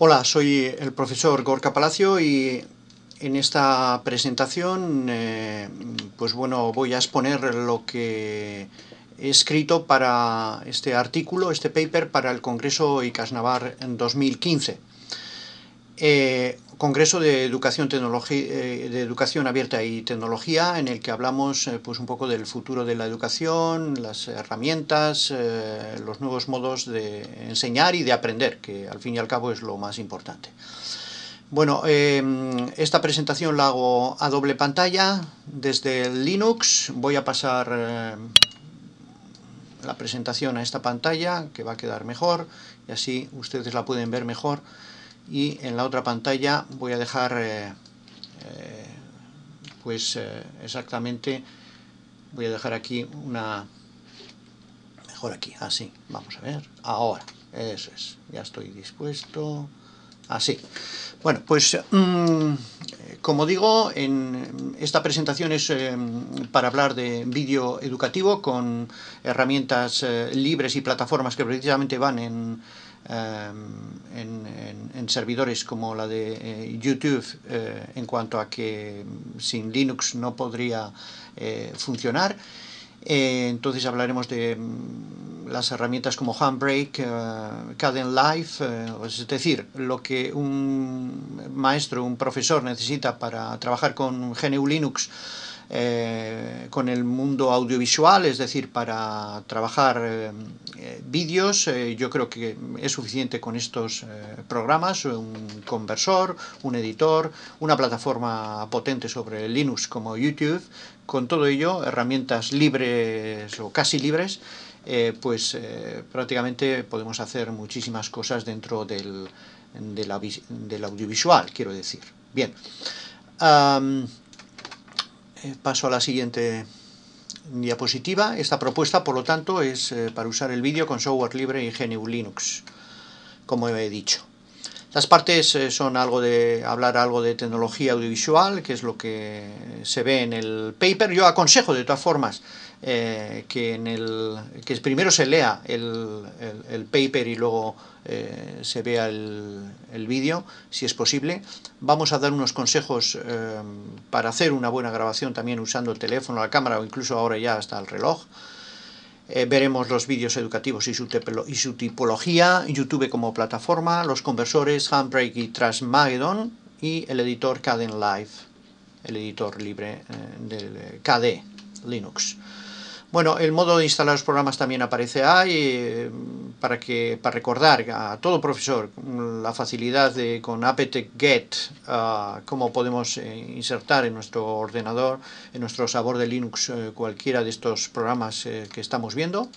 Hola, soy el profesor Gorka Palacio y en esta presentación eh, pues bueno, voy a exponer lo que he escrito para este artículo, este paper, para el Congreso ICASNAVAR en 2015. Congreso de Educación, eh, de Educación Abierta y Tecnología, en el que hablamos eh, pues, un poco del futuro de la educación, las herramientas, eh, los nuevos modos de enseñar y de aprender, que al fin y al cabo es lo más importante. Bueno, em, esta presentación la hago a doble pantalla desde Linux. Voy a pasar la presentación a esta pantalla, que va a quedar mejor, y así ustedes la pueden ver mejor y en la otra pantalla voy a dejar eh, eh, pues eh, exactamente voy a dejar aquí una mejor aquí, así, vamos a ver ahora, eso es, ya estoy dispuesto así, bueno pues mm, como digo, en esta presentación es eh, para hablar de vídeo educativo con herramientas eh, libres y plataformas que precisamente van en, eh, en servidores como la de YouTube en cuanto a que sin Linux no podría funcionar. Eh, entonces hablaremos de mm, las herramientas como Handbrake, uh, eh, Caden Life, eh, es decir, lo que un maestro, un profesor necesita para trabajar con GNU Linux eh, con el mundo audiovisual, es decir, para trabajar eh, eh, vídeos. yo creo que es suficiente con estos programas, un conversor, un editor, una plataforma potente sobre Linux como YouTube. Con todo ello, herramientas libres o casi libres, pues prácticamente podemos hacer muchísimas cosas dentro del, del, audiovisual, quiero decir. Bien. Eh, paso a la siguiente diapositiva. Esta propuesta, por lo tanto, es eh, para usar el vídeo con software libre y GNU Linux, como he dicho. Las partes eh, son algo de hablar algo de tecnología audiovisual, que es lo que se ve en el paper. Yo aconsejo, de todas formas, eh, que, que primero se lea el, paper y luego eh, se vea el, vídeo, si es posible. Vamos a dar unos consejos eh, para hacer una buena grabación también usando el teléfono, la cámara o incluso ahora ya hasta el reloj. veremos los vídeos educativos y su, tipología, YouTube como plataforma, los conversores Handbrake y Transmageddon y el editor Kdenlive, el editor libre del KDE Linux. Bueno, el modo de instalar los programas también aparece ahí eh, para, que, para recordar a todo profesor mm, la facilidad de con apt-get, ah, cómo podemos eh, insertar en nuestro ordenador, en nuestro sabor de Linux, eh, cualquiera de estos programas que estamos viendo.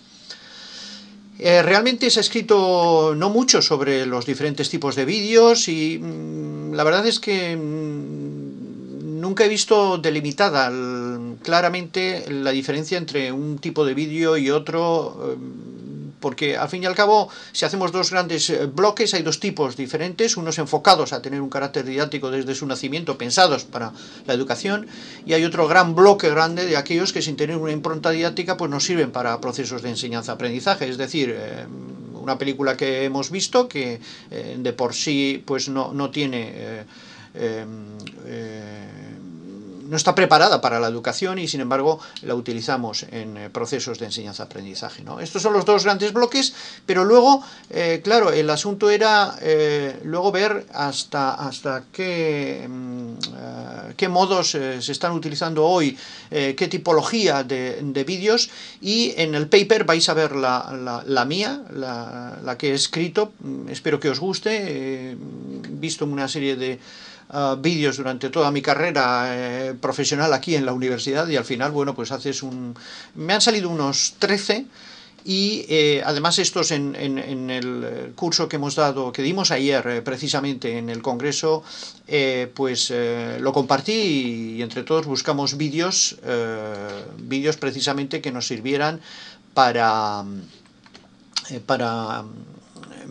realmente se ha escrito no mucho sobre los diferentes tipos de vídeos y mm, la verdad es que mm, nunca he visto delimitada claramente la diferencia entre un tipo de vídeo y otro, em, porque al fin y al cabo, si hacemos dos grandes eh, bloques, hay dos tipos diferentes, unos enfocados a tener un carácter didáctico desde su nacimiento, pensados para la educación, y hay otro gran bloque grande de aquellos que sin tener una impronta didáctica, pues no sirven para procesos de enseñanza-aprendizaje, es decir, em, una película que hemos visto que eh, de por sí pues no, tiene... Eh, em, no está preparada para la educación y sin embargo la utilizamos en eh, procesos de enseñanza-aprendizaje. ¿no? Estos son los dos grandes bloques, pero luego, eh, claro, el asunto era eh, luego ver hasta, hasta qué, mm, qué modos se están utilizando hoy, qué tipología de, vídeos y en el paper vais a ver la, mía, la, la, que he escrito, mm, espero que os guste, he visto una serie de Ah, vídeos durante toda mi carrera eh, profesional aquí en la universidad y al final, bueno, pues haces un... Me han salido unos 13 y eh, además estos en, el curso que hemos dado, que dimos ayer eh, precisamente en el Congreso, pues lo compartí y, y, entre todos buscamos vídeos, vídeos precisamente que nos sirvieran para, para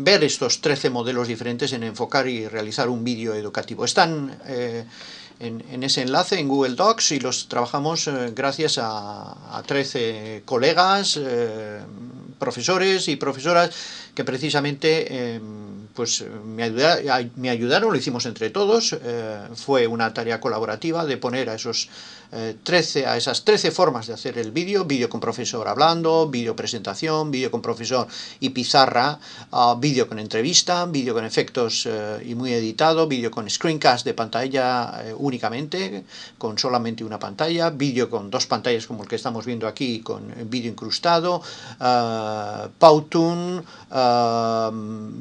ver estos 13 modelos diferentes en enfocar y realizar un vídeo educativo. Están eh, en, ese enlace en Google Docs y los trabajamos eh, gracias a, 13 colegas, eh, profesores y profesoras que precisamente pues me, me, ayudaron, lo hicimos entre todos, fue una tarea colaborativa de poner a esos eh, a esas 13 formas de hacer el vídeo, vídeo con profesor hablando, vídeo presentación, vídeo con profesor y pizarra, ah, vídeo con entrevista, vídeo con efectos eh, y muy editado, vídeo con screencast de pantalla eh, únicamente, con solamente una pantalla, vídeo con dos pantallas como el que estamos viendo aquí, con vídeo incrustado, Powtoon,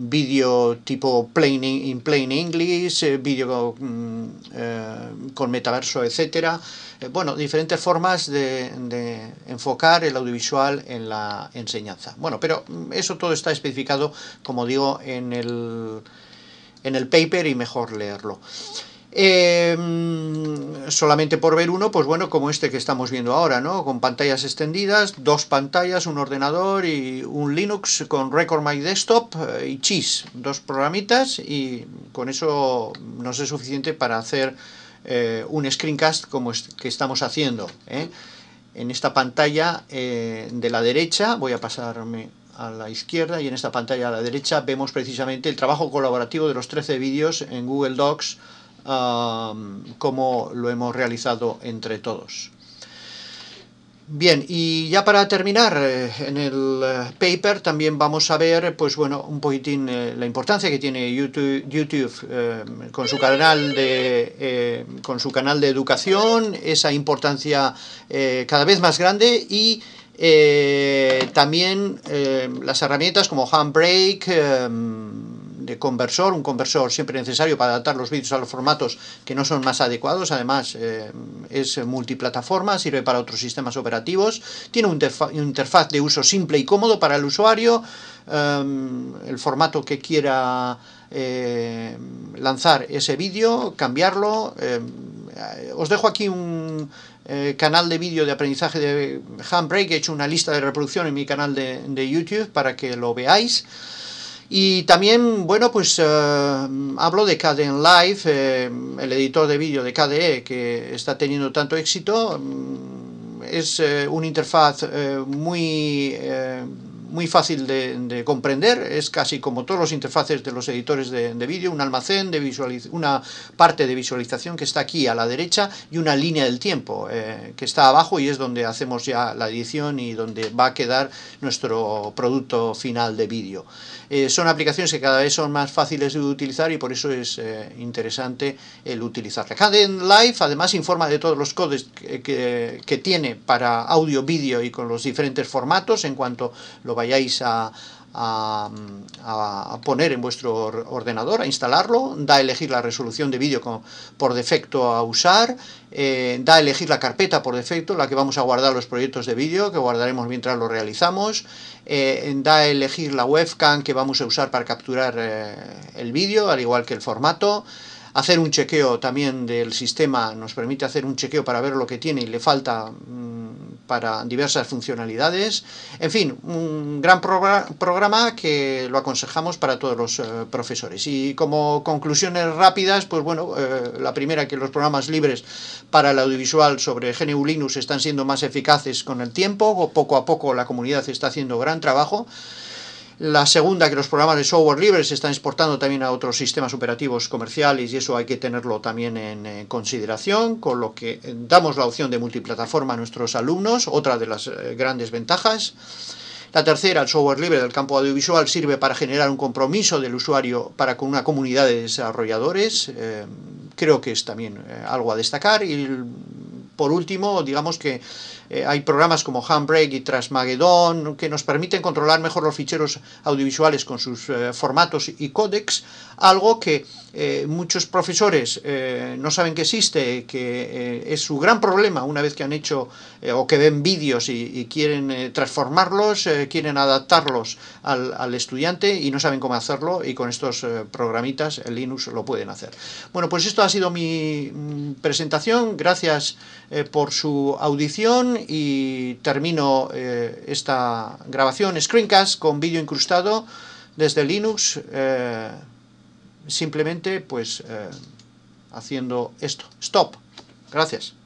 vídeo tipo plain in plain English, vídeo con, mm, con metaverso, etcétera eh, bueno, diferentes formas de, enfocar el audiovisual en la enseñanza. Bueno, pero mm, eso todo está especificado, como digo, en el, en el paper y mejor leerlo. Eh, mm, solamente por ver uno, pues bueno, como este que estamos viendo ahora, ¿no? Con pantallas extendidas, dos pantallas, un ordenador y un Linux con Record My Desktop eh, y Cheese, dos programitas y con eso mm, no es suficiente para hacer eh, un screencast como es, que estamos haciendo. ¿eh? En esta pantalla eh, de la derecha, voy a pasarme a la izquierda y en esta pantalla de la derecha vemos precisamente el trabajo colaborativo de los 13 vídeos en Google Docs, ah, como lo hemos realizado entre todos. Bien, y ya para terminar, eh, en el eh, paper también vamos a ver, pues bueno, un poquitín eh, la importancia que tiene YouTube, YouTube con su canal de con su canal de educación, esa importancia cada vez más grande y también las herramientas como Handbrake conversor, un conversor siempre necesario para adaptar los vídeos a los formatos que no son más adecuados, además eh, es multiplataforma, sirve para otros sistemas operativos, tiene una interfaz de uso simple y cómodo para el usuario, eh, el formato que quiera eh, lanzar ese vídeo, cambiarlo. os dejo aquí un canal de vídeo de aprendizaje de Handbrake. He hecho una lista de reproducción en mi canal de YouTube para que lo veáis. Y también, bueno, pues eh, hablo de Kdenlive, Live, eh, el editor de vídeo de KDE que está teniendo tanto éxito. Mm, es eh, una interfaz muy muy fácil de, comprender, es casi como todos los interfaces de los editores de, vídeo, un almacén, de visualiz una parte de visualización que está aquí a la derecha y una línea del tiempo eh, que está abajo y es donde hacemos ya la edición y donde va a quedar nuestro producto final de vídeo. Eh, son aplicaciones que cada vez son más fáciles de utilizar y por eso es eh, interesante el utilizarla. Caden Live además informa de todos los codes que, tiene para audio, vídeo y con los diferentes formatos en cuanto lo vayáis a, poner en vuestro ordenador, a instalarlo, da a elegir la resolución de vídeo por defecto a usar, eh, da a elegir la carpeta por defecto, la que vamos a guardar los proyectos de vídeo, que guardaremos mientras lo realizamos, eh, da a elegir la webcam que vamos a usar para capturar eh, el vídeo, al igual que el formato, hacer un chequeo también del sistema, nos permite hacer un chequeo para ver lo que tiene y le falta mm, para diversas funcionalidades. En fin, un gran programa que lo aconsejamos para todos los eh, profesores. Y como conclusiones rápidas, pues bueno, eh, la primera que los programas libres para el audiovisual sobre GNU Linux están siendo más eficaces con el tiempo, poco a poco la comunidad está haciendo gran trabajo. La segunda, que los programas de software libre se están exportando también a otros sistemas operativos comerciales y eso hay que tenerlo también en eh, consideración, con lo que eh, damos la opción de multiplataforma a nuestros alumnos, otra de las eh, grandes ventajas. La tercera, el software libre del campo audiovisual, sirve para generar un compromiso del usuario para con una comunidad de desarrolladores. creo que es también algo a destacar. Y por último, digamos que eh, hay programas como Handbrake y Transmageddon que nos permiten controlar mejor los ficheros audiovisuales con sus eh, formatos y códecs, algo que eh, muchos profesores no saben que existe, que es su gran problema una vez que han hecho o que ven vídeos y, quieren transformarlos, quieren adaptarlos al, al, estudiante y no saben cómo hacerlo y con estos programitas Linux lo pueden hacer. Bueno, pues esto ha sido mi mm, presentación. Gracias eh, por su audición y termino eh, esta grabación screencast con vídeo incrustado desde Linux, eh, simplemente pues haciendo esto. Stop. Gracias.